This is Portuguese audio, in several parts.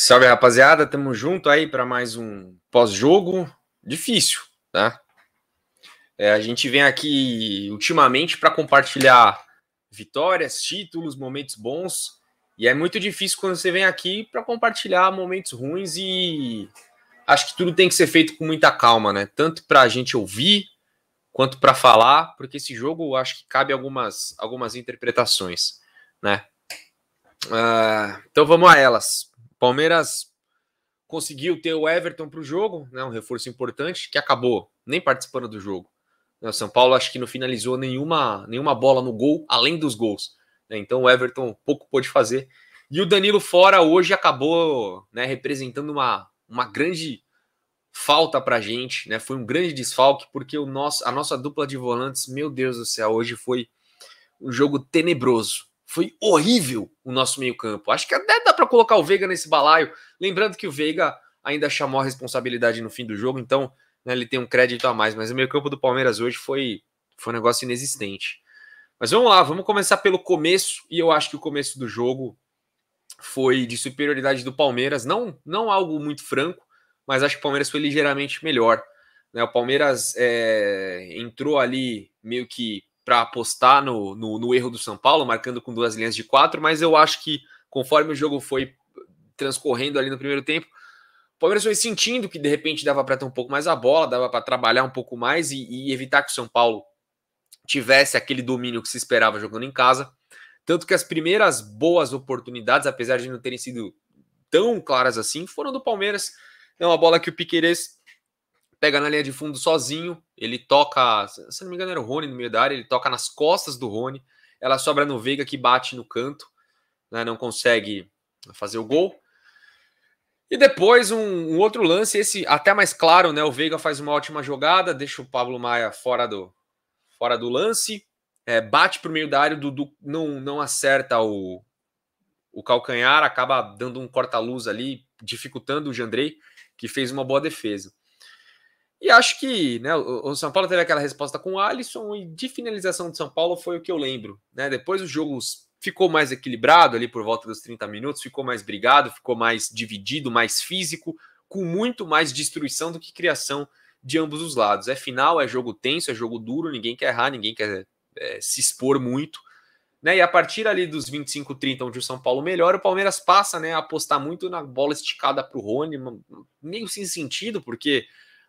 Salve, rapaziada. Tamo junto aí para mais um pós-jogo difícil, tá? É, a gente vem aqui ultimamente para compartilhar vitórias, títulos, momentos bons. E é muito difícil quando você vem aqui para compartilhar momentos ruins e acho que tudo tem que ser feito com muita calma, né? Tanto para a gente ouvir quanto para falar, porque esse jogo acho que cabe algumas algumas interpretações, né? Uh, então vamos a elas. Palmeiras conseguiu ter o Everton para o jogo, né, um reforço importante, que acabou nem participando do jogo. Né, o São Paulo acho que não finalizou nenhuma, nenhuma bola no gol, além dos gols. Né, então o Everton pouco pôde fazer. E o Danilo fora hoje acabou né, representando uma, uma grande falta para a gente. Né, foi um grande desfalque, porque o nosso, a nossa dupla de volantes, meu Deus do céu, hoje foi um jogo tenebroso. Foi horrível o nosso meio-campo. Acho que até dá para colocar o Veiga nesse balaio. Lembrando que o Veiga ainda chamou a responsabilidade no fim do jogo, então né, ele tem um crédito a mais. Mas o meio-campo do Palmeiras hoje foi, foi um negócio inexistente. Mas vamos lá, vamos começar pelo começo. E eu acho que o começo do jogo foi de superioridade do Palmeiras. Não, não algo muito franco, mas acho que o Palmeiras foi ligeiramente melhor. Né? O Palmeiras é, entrou ali meio que para apostar no, no, no, erro do São Paulo, marcando com duas linhas de quatro, mas eu acho que conforme o jogo foi transcorrendo ali no primeiro tempo, o Palmeiras foi sentindo que de repente dava para ter um pouco mais a bola, dava para trabalhar um pouco mais e, e evitar que o São Paulo tivesse aquele domínio que se esperava jogando em casa. Tanto que as primeiras boas oportunidades, apesar de não terem sido tão claras assim, foram do Palmeiras. É uma bola que o Piqueires pega na linha de fundo sozinho, ele toca, se não me engano era o Rony no meio da área, ele toca nas costas do Rony, ela sobra no Veiga que bate no canto, né, não consegue fazer o gol. E depois um, um, outro lance, esse até mais claro, né? O Veiga faz uma ótima jogada, deixa o Pablo Maia fora do, fora do lance, é, bate para o meio da área, o Dudu não, não acerta o, o calcanhar, acaba dando um corta-luz ali, dificultando o Jandrei, que fez uma boa defesa. E acho que né, o, São Paulo teve aquela resposta com o Alisson e de finalização do São Paulo foi o que eu lembro. Né? Depois o jogo ficou mais equilibrado ali por volta dos 30 minutos, ficou mais brigado, ficou mais dividido, mais físico, com muito mais destruição do que criação de ambos os lados. É final, é jogo tenso, é jogo duro, ninguém quer errar, ninguém quer é, se expor muito. Né? E a partir ali dos 25, 30, onde o São Paulo melhora, o Palmeiras passa né, a apostar muito na bola esticada para o Rony, meio sem sentido, porque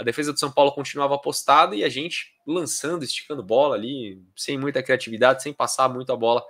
a defesa do São Paulo continuava apostada e a gente lançando, esticando bola ali, sem muita criatividade, sem passar muito a bola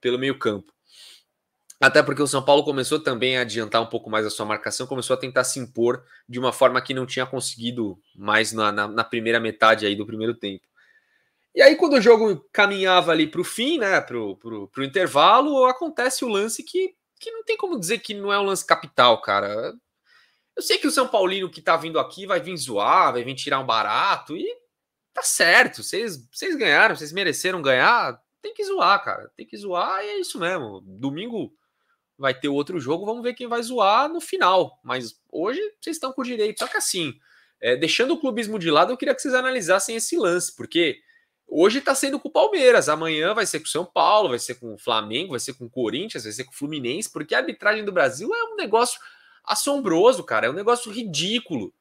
pelo meio-campo. Até porque o São Paulo começou também a adiantar um pouco mais a sua marcação, começou a tentar se impor de uma forma que não tinha conseguido mais na, na, na primeira metade aí do primeiro tempo. E aí, quando o jogo caminhava ali para o fim, né, para o intervalo, acontece o lance que, que não tem como dizer que não é um lance capital, cara. Eu sei que o São Paulino que tá vindo aqui vai vir zoar, vai vir tirar um barato e tá certo. Vocês, vocês ganharam, vocês mereceram ganhar. Tem que zoar, cara. Tem que zoar e é isso mesmo. Domingo vai ter outro jogo, vamos ver quem vai zoar no final. Mas hoje vocês estão com direito. Só que assim, é, deixando o clubismo de lado, eu queria que vocês analisassem esse lance, porque hoje tá sendo com o Palmeiras, amanhã vai ser com o São Paulo, vai ser com o Flamengo, vai ser com o Corinthians, vai ser com o Fluminense, porque a arbitragem do Brasil é um negócio assombroso, cara. É um negócio ridículo.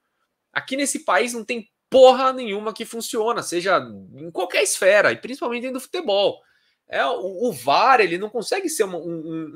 Aqui nesse país não tem porra nenhuma que funciona, seja em qualquer esfera, e principalmente dentro do futebol. É, o, o VAR ele não consegue ser um,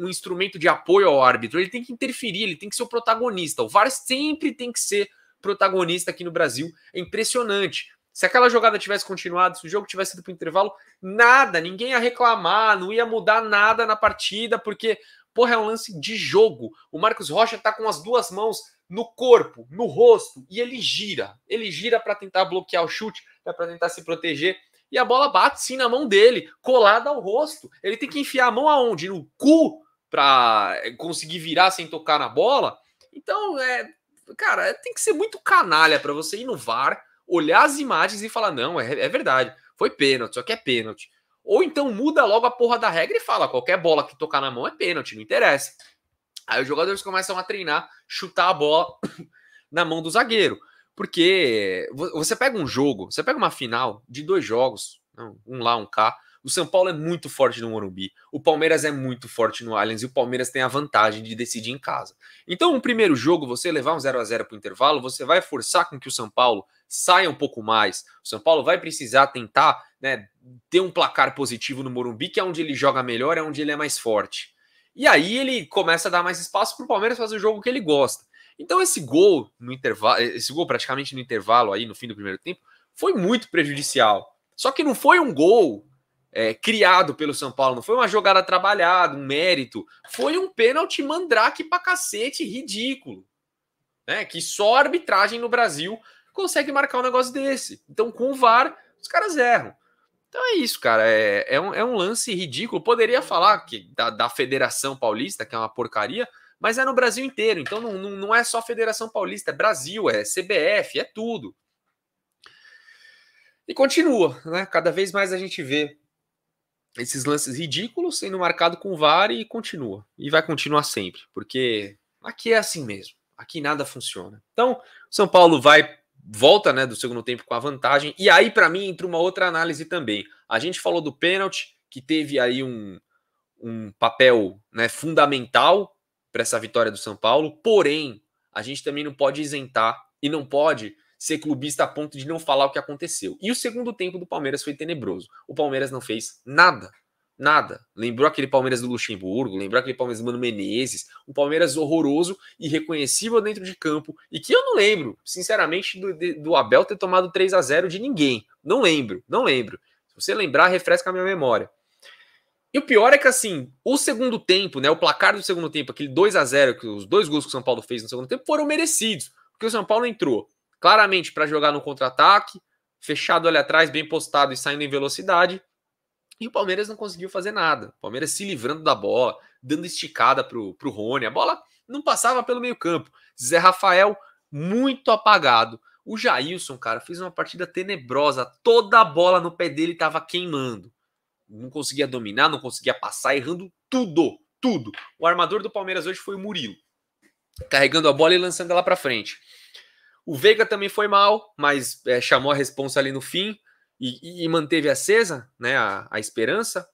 um, instrumento de apoio ao árbitro, ele tem que interferir, ele tem que ser o protagonista. O VAR sempre tem que ser protagonista aqui no Brasil. É impressionante. Se aquela jogada tivesse continuado, se o jogo tivesse ido para o intervalo, nada, ninguém ia reclamar, não ia mudar nada na partida, porque Porra, é um lance de jogo. O Marcos Rocha tá com as duas mãos no corpo, no rosto, e ele gira. Ele gira para tentar bloquear o chute, né, para tentar se proteger. E a bola bate sim na mão dele, colada ao rosto. Ele tem que enfiar a mão aonde? No cu para eh, conseguir virar sem tocar na bola. Então, é, cara, tem que ser muito canalha para você ir no VAR, olhar as imagens e falar: não, é, é verdade, foi pênalti, só que é pênalti. Ou então muda logo a porra da regra e fala: qualquer bola que tocar na mão é pênalti, não interessa. Aí os jogadores começam a treinar, chutar a bola na mão do zagueiro. Porque você pega um jogo, você pega uma final de dois jogos, um lá, um cá. O São Paulo é muito forte no Morumbi, o Palmeiras é muito forte no Allianz e o Palmeiras tem a vantagem de decidir em casa. Então, no primeiro jogo, você levar um 0 a 0 para o intervalo, você vai forçar com que o São Paulo saia um pouco mais. O São Paulo vai precisar tentar né, ter um placar positivo no Morumbi, que é onde ele joga melhor, é onde ele é mais forte. E aí ele começa a dar mais espaço para o Palmeiras fazer o jogo que ele gosta. Então esse gol no intervalo, esse gol praticamente no intervalo aí no fim do primeiro tempo, foi muito prejudicial. Só que não foi um gol é, criado pelo São Paulo, não foi uma jogada trabalhada, um mérito, foi um pênalti mandrake pra cacete ridículo, né? Que só a arbitragem no Brasil consegue marcar um negócio desse. Então, com o VAR, os caras erram. Então é isso, cara. É, é, um, é um lance ridículo. Poderia falar que da, da Federação Paulista, que é uma porcaria, mas é no Brasil inteiro. Então não, não, não é só Federação Paulista, é Brasil, é CBF, é tudo. E continua, né? Cada vez mais a gente vê esses lances ridículos sendo marcado com VAR e continua. E vai continuar sempre, porque aqui é assim mesmo. Aqui nada funciona. Então, São Paulo vai volta né, do segundo tempo com a vantagem. E aí, para mim, entra uma outra análise também. A gente falou do pênalti, que teve aí um, um papel né, fundamental para essa vitória do São Paulo, porém, a gente também não pode isentar e não pode ser clubista a ponto de não falar o que aconteceu. E o segundo tempo do Palmeiras foi tenebroso. O Palmeiras não fez nada. Nada. Lembrou aquele Palmeiras do Luxemburgo, lembrou aquele Palmeiras do Mano Menezes, um Palmeiras horroroso, irreconhecível dentro de campo, e que eu não lembro, sinceramente, do, do Abel ter tomado 3 a 0 de ninguém. Não lembro, não lembro. Se você lembrar, refresca a minha memória. E o pior é que, assim, o segundo tempo, né? O placar do segundo tempo, aquele 2 a 0 que os dois gols que o São Paulo fez no segundo tempo foram merecidos, porque o São Paulo entrou claramente para jogar no contra-ataque, fechado ali atrás, bem postado e saindo em velocidade e o Palmeiras não conseguiu fazer nada. O Palmeiras se livrando da bola, dando esticada pro, pro Rony. A bola não passava pelo meio-campo. Zé Rafael, muito apagado. O Jailson, cara, fez uma partida tenebrosa. Toda a bola no pé dele estava queimando. Não conseguia dominar, não conseguia passar, errando tudo, tudo. O armador do Palmeiras hoje foi o Murilo, carregando a bola e lançando ela para frente. O Veiga também foi mal, mas é, chamou a responsa ali no fim e, e manteve acesa né, a, a esperança.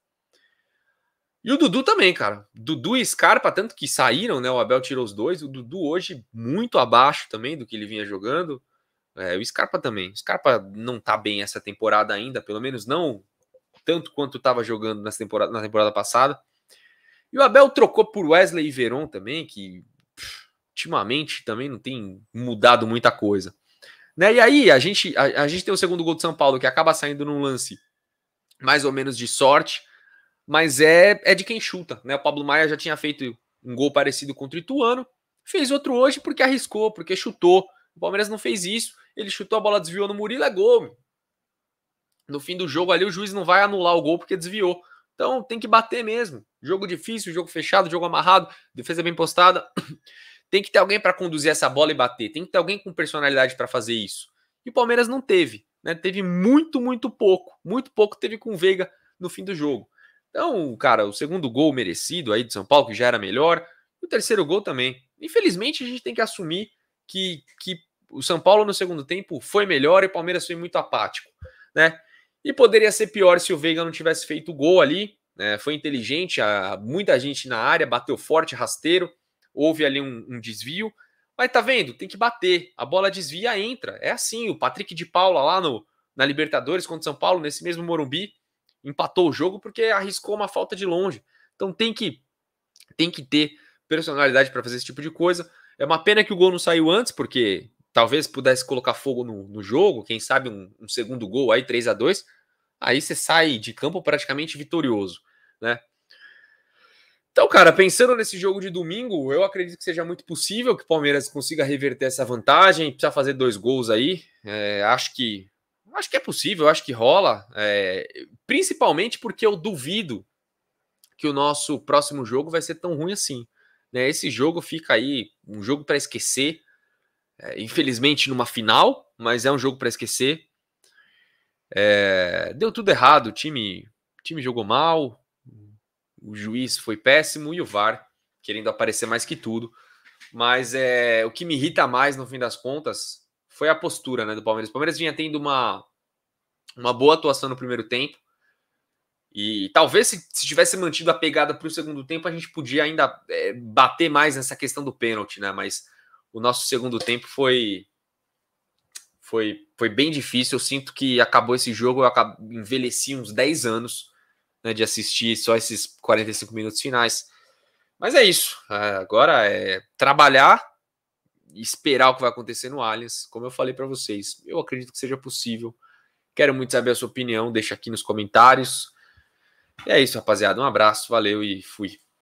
E o Dudu também, cara. Dudu e Scarpa, tanto que saíram, né? O Abel tirou os dois. O Dudu hoje muito abaixo também do que ele vinha jogando. É, o Scarpa também. O Scarpa não tá bem essa temporada ainda, pelo menos não tanto quanto estava jogando nessa temporada, na temporada passada. E o Abel trocou por Wesley e Veron também, que pff, ultimamente também não tem mudado muita coisa. Né? E aí, a gente, a, a gente tem o segundo gol do São Paulo, que acaba saindo num lance mais ou menos de sorte, mas é, é de quem chuta. Né? O Pablo Maia já tinha feito um gol parecido contra o Ituano, fez outro hoje porque arriscou, porque chutou. O Palmeiras não fez isso, ele chutou a bola, desviou no Murilo, é gol. No fim do jogo ali, o juiz não vai anular o gol porque desviou. Então tem que bater mesmo. Jogo difícil, jogo fechado, jogo amarrado, defesa bem postada. Tem que ter alguém para conduzir essa bola e bater. Tem que ter alguém com personalidade para fazer isso. E o Palmeiras não teve. Né? Teve muito, muito pouco. Muito pouco teve com o Veiga no fim do jogo. Então, cara, o segundo gol merecido aí de São Paulo, que já era melhor. E o terceiro gol também. Infelizmente, a gente tem que assumir que, que o São Paulo no segundo tempo foi melhor e o Palmeiras foi muito apático. Né? E poderia ser pior se o Veiga não tivesse feito o gol ali. Né? Foi inteligente, a, muita gente na área, bateu forte, rasteiro houve ali um, um desvio. Mas tá vendo? Tem que bater. A bola desvia, entra. É assim. O Patrick de Paula lá no, na Libertadores contra São Paulo, nesse mesmo Morumbi, empatou o jogo porque arriscou uma falta de longe. Então tem que tem que ter personalidade para fazer esse tipo de coisa. É uma pena que o gol não saiu antes, porque talvez pudesse colocar fogo no, no jogo, quem sabe um, um, segundo gol aí, 3 a 2 Aí você sai de campo praticamente vitorioso, né? Então, cara, pensando nesse jogo de domingo, eu acredito que seja muito possível que o Palmeiras consiga reverter essa vantagem, precisa fazer dois gols aí. É, acho que acho que é possível, acho que rola. É, principalmente porque eu duvido que o nosso próximo jogo vai ser tão ruim assim. Né? Esse jogo fica aí, um jogo para esquecer. É, infelizmente, numa final, mas é um jogo para esquecer. É, deu tudo errado, o time, o time jogou mal, o juiz foi péssimo e o VAR querendo aparecer mais que tudo. Mas é, o que me irrita mais, no fim das contas, foi a postura né, do Palmeiras. O Palmeiras vinha tendo uma, uma boa atuação no primeiro tempo. E talvez se, se tivesse mantido a pegada para o segundo tempo, a gente podia ainda é, bater mais nessa questão do pênalti, né? Mas o nosso segundo tempo foi, foi, foi bem difícil. Eu sinto que acabou esse jogo, eu envelheci uns 10 anos né, de assistir só esses 45 minutos finais. Mas é isso. Ah, agora é trabalhar esperar o que vai acontecer no Allianz. Como eu falei para vocês, eu acredito que seja possível. Quero muito saber a sua opinião, deixa aqui nos comentários. E é isso, rapaziada. Um abraço, valeu e fui.